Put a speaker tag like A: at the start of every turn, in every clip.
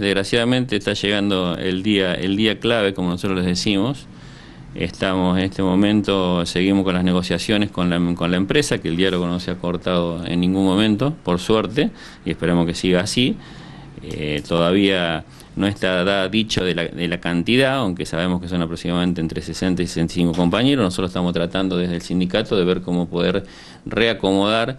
A: Desgraciadamente está llegando el día, el día clave, como nosotros les decimos. Estamos en este momento, seguimos con las negociaciones con la, empresa, que el diálogo no se ha cortado en ningún momento, por suerte, y esperemos que siga así. Eh, todavía no está dicho de la, de la, cantidad, aunque sabemos que son aproximadamente entre 60 y 65 compañeros. Nosotros estamos tratando desde el sindicato de ver cómo poder reacomodar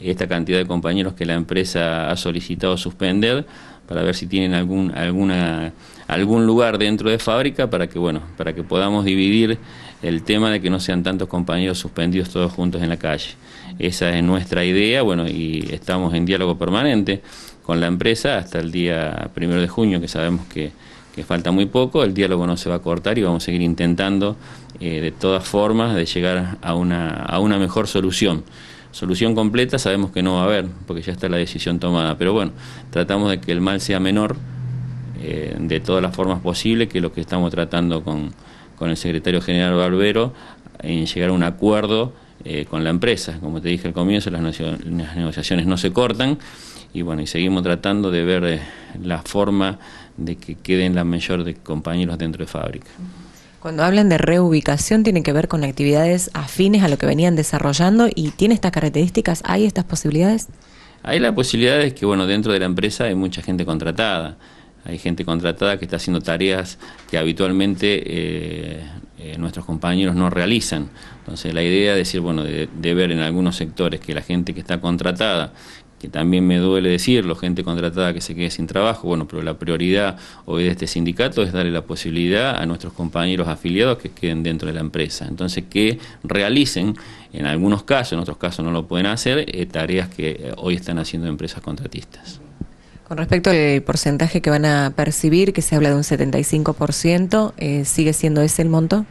A: esta cantidad de compañeros que la empresa ha solicitado suspender para ver si tienen algún alguna algún lugar dentro de fábrica para que bueno para que podamos dividir el tema de que no sean tantos compañeros suspendidos todos juntos en la calle esa es nuestra idea bueno y estamos en diálogo permanente con la empresa hasta el día primero de junio que sabemos que, que falta muy poco, el diálogo no se va a cortar y vamos a seguir intentando eh, de todas formas de llegar a una, a una mejor solución. Solución completa sabemos que no va a haber, porque ya está la decisión tomada, pero bueno, tratamos de que el mal sea menor eh, de todas las formas posibles, que lo que estamos tratando con, con el secretario general Barbero, en llegar a un acuerdo eh, con la empresa. Como te dije al comienzo, las, negociaciones no se cortan y bueno, y seguimos tratando de ver eh, la forma de que queden la mayor de compañeros dentro de fábrica.
B: Cuando hablan de reubicación, tiene que ver con actividades afines a lo que venían desarrollando y tiene estas características, ¿hay estas posibilidades?
A: Hay la posibilidad de que, bueno, dentro de la empresa hay mucha gente contratada. Hay gente contratada que está haciendo tareas que habitualmente eh, eh, nuestros compañeros no realizan. Entonces la idea es decir, bueno, de, ver en algunos sectores que la gente que está contratada, que también me duele decirlo, gente contratada que se quede sin trabajo, bueno, pero la prioridad hoy de este sindicato es darle la posibilidad a nuestros compañeros afiliados que queden dentro de la empresa. Entonces, que realicen, en algunos casos, en otros casos no lo pueden hacer, eh, tareas que eh, hoy están haciendo empresas contratistas.
B: Con respecto al porcentaje que van a percibir, que se habla de un 75%, eh, ¿sigue siendo ese el monto?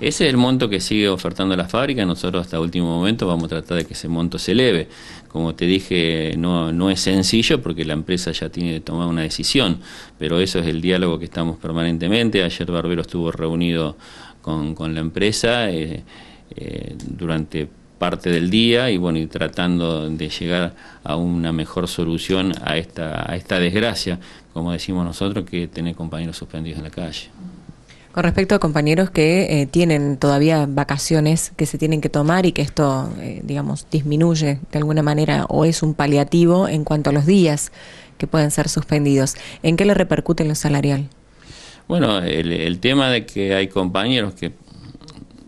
A: Ese es el monto que sigue ofertando la fábrica. Nosotros hasta último momento vamos a tratar de que ese monto se eleve. Como te dije, no, no es sencillo porque la empresa ya tiene que tomar una decisión, pero eso es el diálogo que estamos permanentemente. Ayer Barbero estuvo reunido con, con la empresa eh, eh, durante parte del día y bueno, y tratando de llegar a una mejor solución a esta, a esta desgracia, como decimos nosotros, que tener compañeros suspendidos en la calle.
B: Con respecto a compañeros que eh, tienen todavía vacaciones que se tienen que tomar y que esto, eh, digamos, disminuye de alguna manera o es un paliativo en cuanto a los días que pueden ser suspendidos, ¿en qué le repercute en lo salarial?
A: Bueno, el, el tema de que hay compañeros que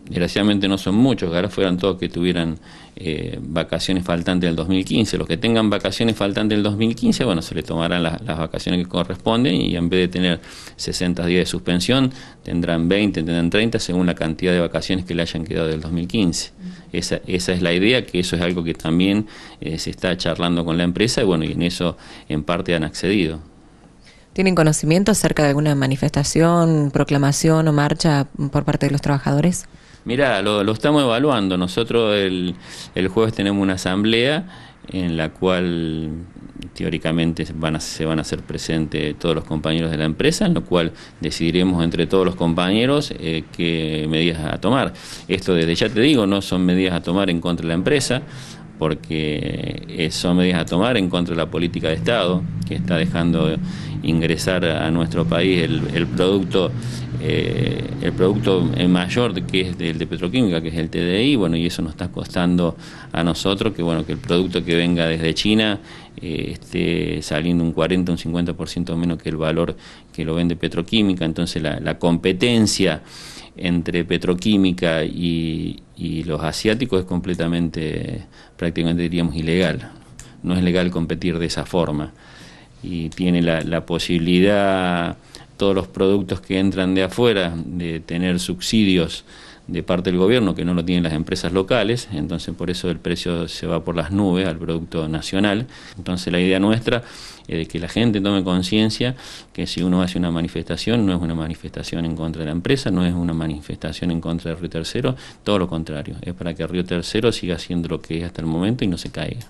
A: desgraciadamente no son muchos, que ahora fueran todos que tuvieran eh, vacaciones faltantes del 2015. Los que tengan vacaciones faltantes del 2015, bueno, se le tomarán las, vacaciones que corresponden y en vez de tener 60 días de suspensión, tendrán 20, tendrán 30, según la cantidad de vacaciones que le hayan quedado del 2015. Esa, es la idea, que eso es algo que también eh, se está charlando con la empresa y bueno, y en eso en parte han accedido.
B: ¿Tienen conocimiento acerca de alguna manifestación, proclamación o marcha por parte de los trabajadores?
A: Mira, lo, estamos evaluando. Nosotros el, jueves tenemos una asamblea en la cual teóricamente van a, se van a hacer presentes todos los compañeros de la empresa, en lo cual decidiremos entre todos los compañeros eh, qué medidas a tomar. Esto desde ya te digo, no son medidas a tomar en contra de la empresa, porque eh, son medidas a tomar en contra de la política de Estado, que está dejando ingresar a nuestro país el, el producto eh, el producto mayor que es el de petroquímica, que es el TDI, bueno, y eso nos está costando a nosotros que, bueno, que el producto que venga desde China eh, esté saliendo un 40, un 50% menos que el valor que lo vende petroquímica, entonces la, competencia entre petroquímica y, y, los asiáticos es completamente, prácticamente diríamos, ilegal. No es legal competir de esa forma. Y tiene la, la posibilidad todos los productos que entran de afuera, de tener subsidios de parte del gobierno que no lo tienen las empresas locales, entonces por eso el precio se va por las nubes al producto nacional. Entonces la idea nuestra es de que la gente tome conciencia que si uno hace una manifestación, no es una manifestación en contra de la empresa, no es una manifestación en contra de Río Tercero, todo lo contrario, es para que Río Tercero siga siendo lo que es hasta el momento y no se caiga.